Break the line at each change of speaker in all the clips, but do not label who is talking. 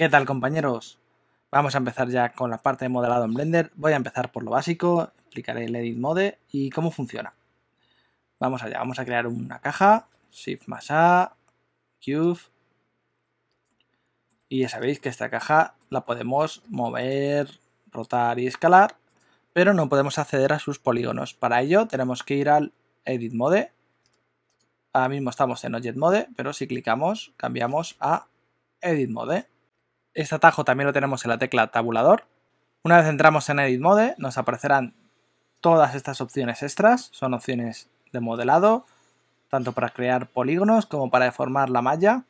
¿Qué tal compañeros? Vamos a empezar ya con la parte de modelado en Blender. Voy a empezar por lo básico, explicaré el Edit Mode y cómo funciona. Vamos allá, vamos a crear una caja, Shift más A, Cube. Y ya sabéis que esta caja la podemos mover, rotar y escalar, pero no podemos acceder a sus polígonos. Para ello tenemos que ir al Edit Mode. Ahora mismo estamos en Object Mode, pero si clicamos cambiamos a Edit Mode este atajo también lo tenemos en la tecla tabulador. Una vez entramos en Edit Mode, nos aparecerán todas estas opciones extras. Son opciones de modelado, tanto para crear polígonos como para deformar la malla.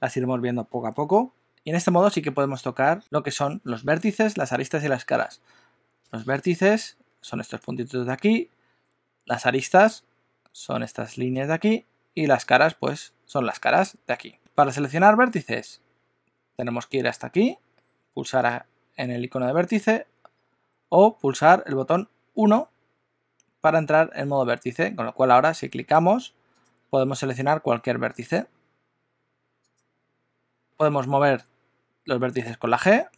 Las iremos viendo poco a poco. Y en este modo sí que podemos tocar lo que son los vértices, las aristas y las caras. Los vértices son estos puntitos de aquí, las aristas son estas líneas de aquí y las caras pues son las caras de aquí. Para seleccionar vértices tenemos que ir hasta aquí, pulsar en el icono de vértice o pulsar el botón 1 para entrar en modo vértice, con lo cual ahora si clicamos podemos seleccionar cualquier vértice. Podemos mover los vértices con la G,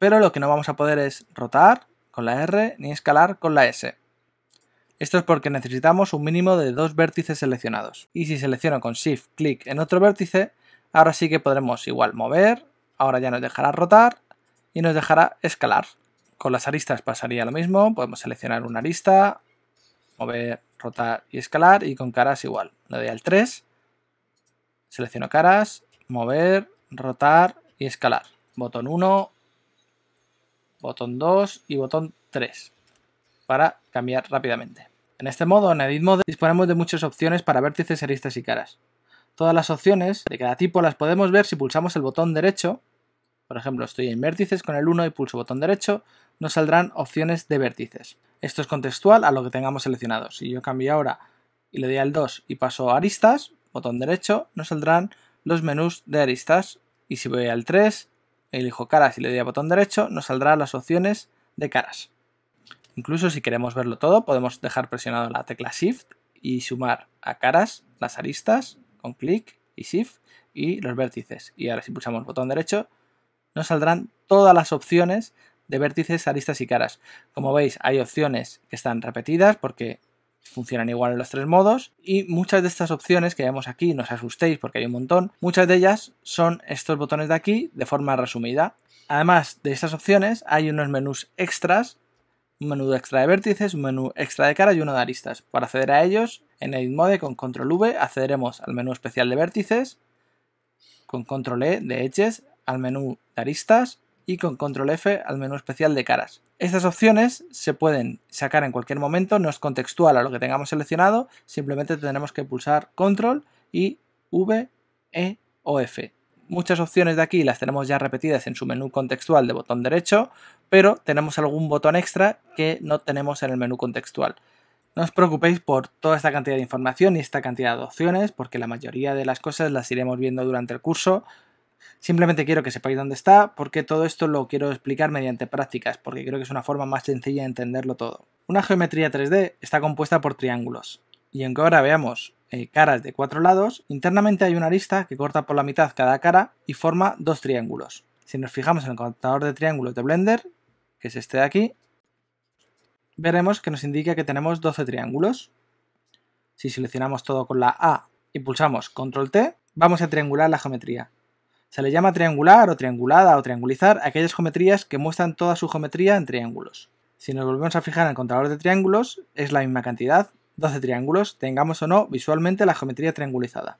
pero lo que no vamos a poder es rotar con la R ni escalar con la S. Esto es porque necesitamos un mínimo de dos vértices seleccionados. Y si selecciono con Shift clic en otro vértice, Ahora sí que podremos igual mover, ahora ya nos dejará rotar y nos dejará escalar. Con las aristas pasaría lo mismo, podemos seleccionar una arista, mover, rotar y escalar y con caras igual. Le doy al 3, selecciono caras, mover, rotar y escalar. Botón 1, botón 2 y botón 3 para cambiar rápidamente. En este modo, en Edit Mode, disponemos de muchas opciones para vértices, aristas y caras. Todas las opciones de cada tipo pues, las podemos ver si pulsamos el botón derecho. Por ejemplo, estoy en vértices con el 1 y pulso botón derecho, nos saldrán opciones de vértices. Esto es contextual a lo que tengamos seleccionado. Si yo cambio ahora y le doy al 2 y paso a aristas, botón derecho, nos saldrán los menús de aristas. Y si voy al 3, elijo caras y le doy a botón derecho, nos saldrán las opciones de caras. Incluso si queremos verlo todo, podemos dejar presionado la tecla Shift y sumar a caras las aristas con clic y shift y los vértices. Y ahora si pulsamos botón derecho nos saldrán todas las opciones de vértices aristas y caras. Como veis hay opciones que están repetidas porque funcionan igual en los tres modos y muchas de estas opciones que vemos aquí, no os asustéis porque hay un montón, muchas de ellas son estos botones de aquí de forma resumida. Además de estas opciones hay unos menús extras un menú extra de vértices, un menú extra de cara y uno de aristas. Para acceder a ellos, en Edit Mode con Control V accederemos al menú especial de vértices, con Control E de Edges al menú de aristas y con Control F al menú especial de caras. Estas opciones se pueden sacar en cualquier momento, no es contextual a lo que tengamos seleccionado, simplemente tenemos que pulsar Control y V, E o F. Muchas opciones de aquí las tenemos ya repetidas en su menú contextual de botón derecho, pero tenemos algún botón extra que no tenemos en el menú contextual. No os preocupéis por toda esta cantidad de información y esta cantidad de opciones, porque la mayoría de las cosas las iremos viendo durante el curso. Simplemente quiero que sepáis dónde está, porque todo esto lo quiero explicar mediante prácticas, porque creo que es una forma más sencilla de entenderlo todo. Una geometría 3D está compuesta por triángulos, y aunque ahora veamos eh, caras de cuatro lados, internamente hay una arista que corta por la mitad cada cara y forma dos triángulos. Si nos fijamos en el contador de triángulos de Blender, que es este de aquí, veremos que nos indica que tenemos 12 triángulos. Si seleccionamos todo con la A y pulsamos Control T, vamos a triangular la geometría. Se le llama triangular o triangulada o triangulizar aquellas geometrías que muestran toda su geometría en triángulos. Si nos volvemos a fijar en el contador de triángulos, es la misma cantidad, 12 triángulos, tengamos o no visualmente la geometría triangulizada.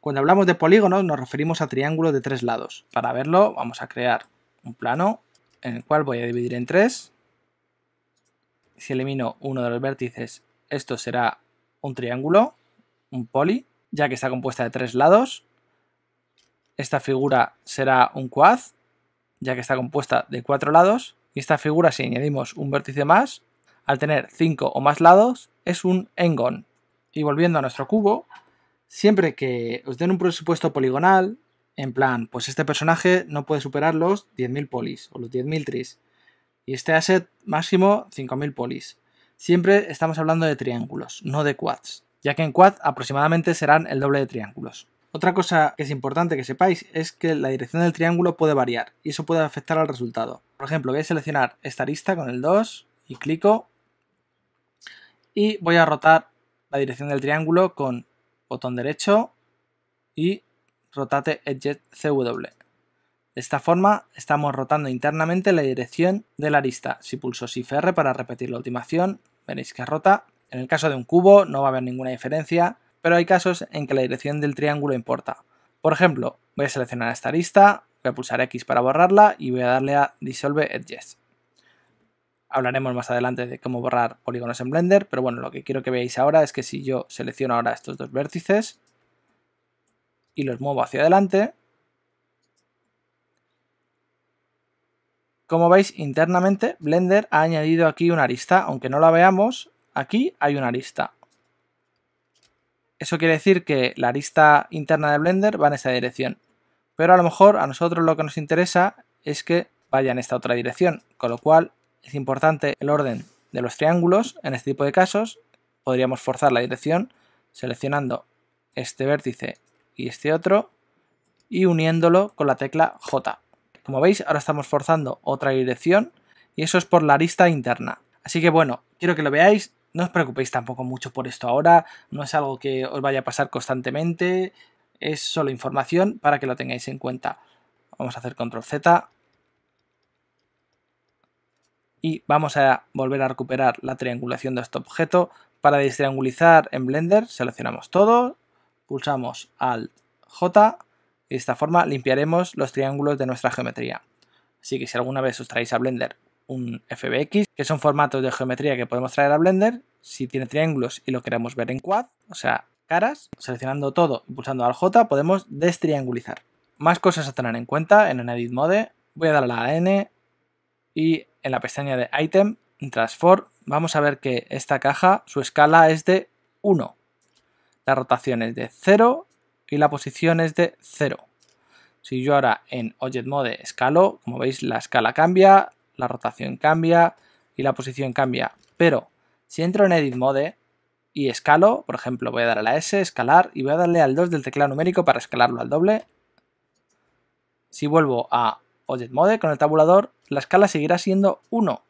Cuando hablamos de polígonos nos referimos a triángulos de tres lados. Para verlo vamos a crear un plano en el cual voy a dividir en tres. Si elimino uno de los vértices, esto será un triángulo, un poli, ya que está compuesta de tres lados. Esta figura será un cuad, ya que está compuesta de cuatro lados. Y esta figura, si añadimos un vértice más, al tener cinco o más lados, es un Engon. Y volviendo a nuestro cubo, siempre que os den un presupuesto poligonal, en plan, pues este personaje no puede superar los 10.000 polis o los 10.000 tris. Y este asset máximo 5.000 polis. Siempre estamos hablando de triángulos, no de quads, ya que en quad aproximadamente serán el doble de triángulos. Otra cosa que es importante que sepáis es que la dirección del triángulo puede variar y eso puede afectar al resultado. Por ejemplo, voy a seleccionar esta arista con el 2 y clico y voy a rotar la dirección del triángulo con botón derecho y rotate Edge CW. De esta forma estamos rotando internamente la dirección de la arista. Si pulso Shift R para repetir la última acción, veréis que rota. En el caso de un cubo no va a haber ninguna diferencia, pero hay casos en que la dirección del triángulo importa. Por ejemplo, voy a seleccionar esta arista, voy a pulsar X para borrarla y voy a darle a Dissolve Edges. Hablaremos más adelante de cómo borrar polígonos en Blender, pero bueno, lo que quiero que veáis ahora es que si yo selecciono ahora estos dos vértices y los muevo hacia adelante, como veis internamente Blender ha añadido aquí una arista, aunque no la veamos, aquí hay una arista. Eso quiere decir que la arista interna de Blender va en esta dirección. Pero a lo mejor a nosotros lo que nos interesa es que vaya en esta otra dirección, con lo cual es importante el orden de los triángulos. En este tipo de casos podríamos forzar la dirección seleccionando este vértice y este otro y uniéndolo con la tecla J. Como veis, ahora estamos forzando otra dirección y eso es por la arista interna. Así que bueno, quiero que lo veáis. No os preocupéis tampoco mucho por esto ahora, no es algo que os vaya a pasar constantemente, es solo información para que lo tengáis en cuenta. Vamos a hacer control Z, y vamos a volver a recuperar la triangulación de este objeto. Para destriangulizar en Blender seleccionamos todo, pulsamos Alt J y de esta forma limpiaremos los triángulos de nuestra geometría. Así que si alguna vez os traéis a Blender un FBX, que son formatos de geometría que podemos traer a Blender, si tiene triángulos y lo queremos ver en quad, o sea, caras, seleccionando todo y pulsando al J podemos destriangulizar. Más cosas a tener en cuenta en el Edit Mode, voy a darle a la N, y en la pestaña de Item, Transform, vamos a ver que esta caja, su escala es de 1. La rotación es de 0 y la posición es de 0. Si yo ahora en Object Mode escalo, como veis la escala cambia, la rotación cambia y la posición cambia. Pero si entro en Edit Mode y escalo, por ejemplo voy a dar a la S, escalar y voy a darle al 2 del teclado numérico para escalarlo al doble. Si vuelvo a Object mode con el tabulador, la escala seguirá siendo 1.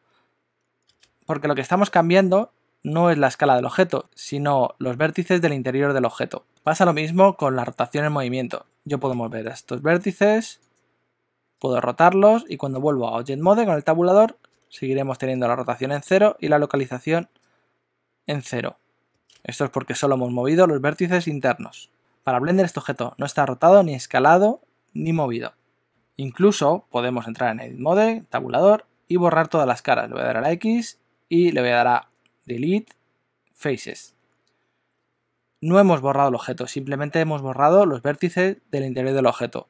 Porque lo que estamos cambiando no es la escala del objeto, sino los vértices del interior del objeto. Pasa lo mismo con la rotación en movimiento. Yo puedo mover estos vértices, puedo rotarlos y cuando vuelvo a Object Mode con el tabulador seguiremos teniendo la rotación en 0 y la localización en 0. Esto es porque solo hemos movido los vértices internos. Para Blender este objeto no está rotado, ni escalado, ni movido. Incluso podemos entrar en Edit Mode, tabulador y borrar todas las caras. Le voy a dar a la X y le voy a dar a Delete Faces. No hemos borrado el objeto, simplemente hemos borrado los vértices del interior del objeto.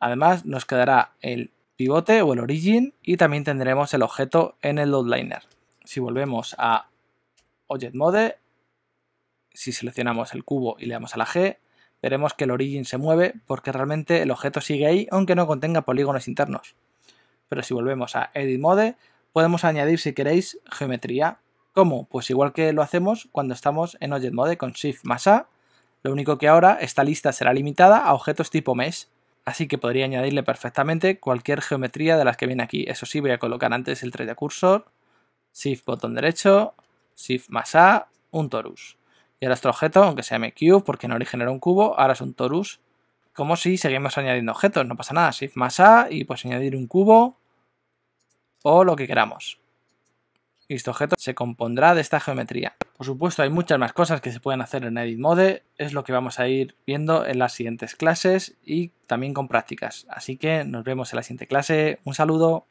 Además nos quedará el pivote o el origin y también tendremos el objeto en el Loadliner. Si volvemos a Object Mode, si seleccionamos el cubo y le damos a la G, veremos que el origin se mueve porque realmente el objeto sigue ahí aunque no contenga polígonos internos. Pero si volvemos a Edit Mode, podemos añadir si queréis geometría. ¿Cómo? Pues igual que lo hacemos cuando estamos en Object Mode con Shift más A, lo único que ahora esta lista será limitada a objetos tipo Mesh, así que podría añadirle perfectamente cualquier geometría de las que viene aquí. Eso sí, voy a colocar antes el 3 cursor, Shift botón derecho, Shift más A, un torus. Y ahora este objeto, aunque llame cube porque en origen era un cubo, ahora es un torus. Como si seguimos añadiendo objetos, no pasa nada. Shift más A y pues añadir un cubo o lo que queramos. Y este objeto se compondrá de esta geometría. Por supuesto hay muchas más cosas que se pueden hacer en Edit Mode, es lo que vamos a ir viendo en las siguientes clases y también con prácticas. Así que nos vemos en la siguiente clase, un saludo.